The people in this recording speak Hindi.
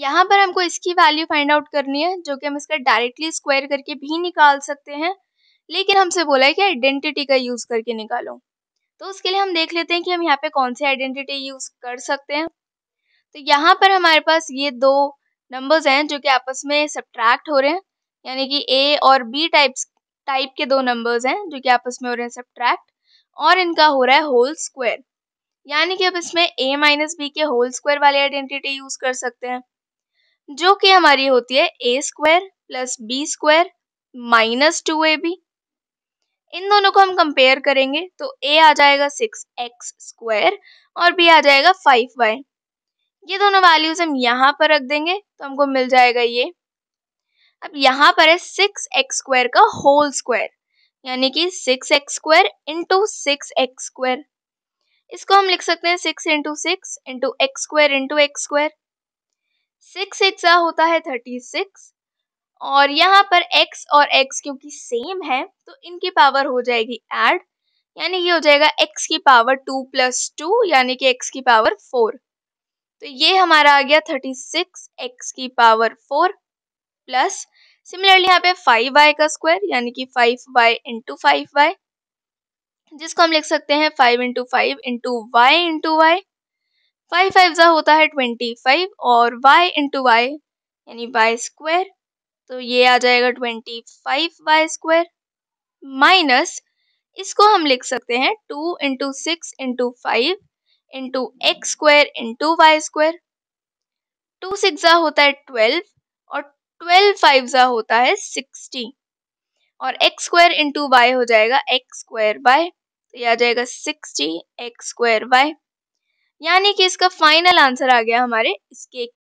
यहाँ पर हमको इसकी वैल्यू फाइंड आउट करनी है जो कि हम इसका डायरेक्टली स्क्वायर करके भी निकाल सकते हैं लेकिन हमसे बोला है कि आइडेंटिटी का यूज़ करके निकालो तो उसके लिए हम देख लेते हैं कि हम यहाँ पे कौन सी आइडेंटिटी यूज़ कर सकते हैं तो यहाँ पर हमारे पास ये दो नंबर्स हैं जो कि आपस में सब्ट्रैक्ट हो रहे हैं यानी कि ए और बी टाइप्स टाइप के दो नंबर्स हैं जो कि आपस में हो रहे हैं सब्ट्रैक्ट और इनका हो रहा है होल स्क्वायर यानी कि अब इसमें ए माइनस बी के होल स्क्वायर वाली आइडेंटिटी यूज़ कर सकते हैं जो कि हमारी होती है A square plus B square minus two A B इन दोनों को हम कंपेयर करेंगे तो ए आ जाएगा सिक्स एक्स स्क्वायर और बी आ जाएगा फाइव वाई ये दोनों वैल्यूज हम यहाँ पर रख देंगे तो हमको मिल जाएगा ये अब यहाँ पर है सिक्स एक्स स्क्वायर का होल स्क्वायर यानी कि six X square into six X square इसको हम लिख सकते हैं six into six into X square into X square six X होता है थर्टी सिक्स और यहाँ पर x और x क्योंकि सेम है तो इनकी पावर हो जाएगी एड यानी ये हो जाएगा x की पावर टू प्लस टू यानी कि x की पावर फोर तो ये हमारा आ गया थर्टी सिक्स एक्स की पावर फोर प्लस सिमिलरली यहाँ पे फाइव वाई का स्क्वायर यानी कि five Y into five Y जिसको हम लिख सकते हैं five into five into Y into Y five five ज़ा होता है ट्वेंटी फाइव और वाई इंटू वाई यानी वाई स्क्वायर तो ये आ जाएगा twenty five Y square minus इसको हम लिख सकते हैं two into six into five into X square into Y square two six ज़ा होता है ट्वेल्व और ट्वेल्व फाइव ज़ा होता है सिक्सटी और एक्स स्क्वायर इंटू वाई हो जाएगा एक्स स्क्वायर वाई तो ये आ जाएगा सिक्सटी एक्स स्क्वायर वाई यानी कि इसका फाइनल आंसर आ गया हमारे इस केक